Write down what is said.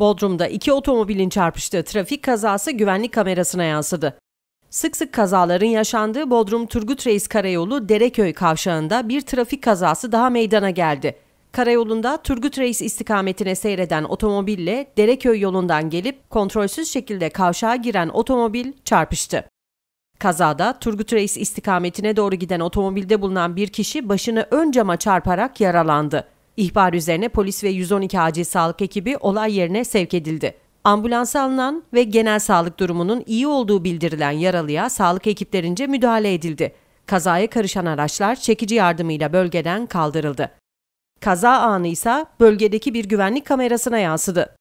Bodrum'da iki otomobilin çarpıştığı trafik kazası güvenlik kamerasına yansıdı. Sık sık kazaların yaşandığı Bodrum Turgut Reis Karayolu Dereköy kavşağında bir trafik kazası daha meydana geldi. Karayolunda Turgut Reis istikametine seyreden otomobille Dereköy yolundan gelip kontrolsüz şekilde kavşağa giren otomobil çarpıştı. Kazada Turgut Reis istikametine doğru giden otomobilde bulunan bir kişi başını ön cama çarparak yaralandı. İhbar üzerine polis ve 112 acil sağlık ekibi olay yerine sevk edildi. Ambulansa alınan ve genel sağlık durumunun iyi olduğu bildirilen yaralıya sağlık ekiplerince müdahale edildi. Kazaya karışan araçlar çekici yardımıyla bölgeden kaldırıldı. Kaza anı ise bölgedeki bir güvenlik kamerasına yansıdı.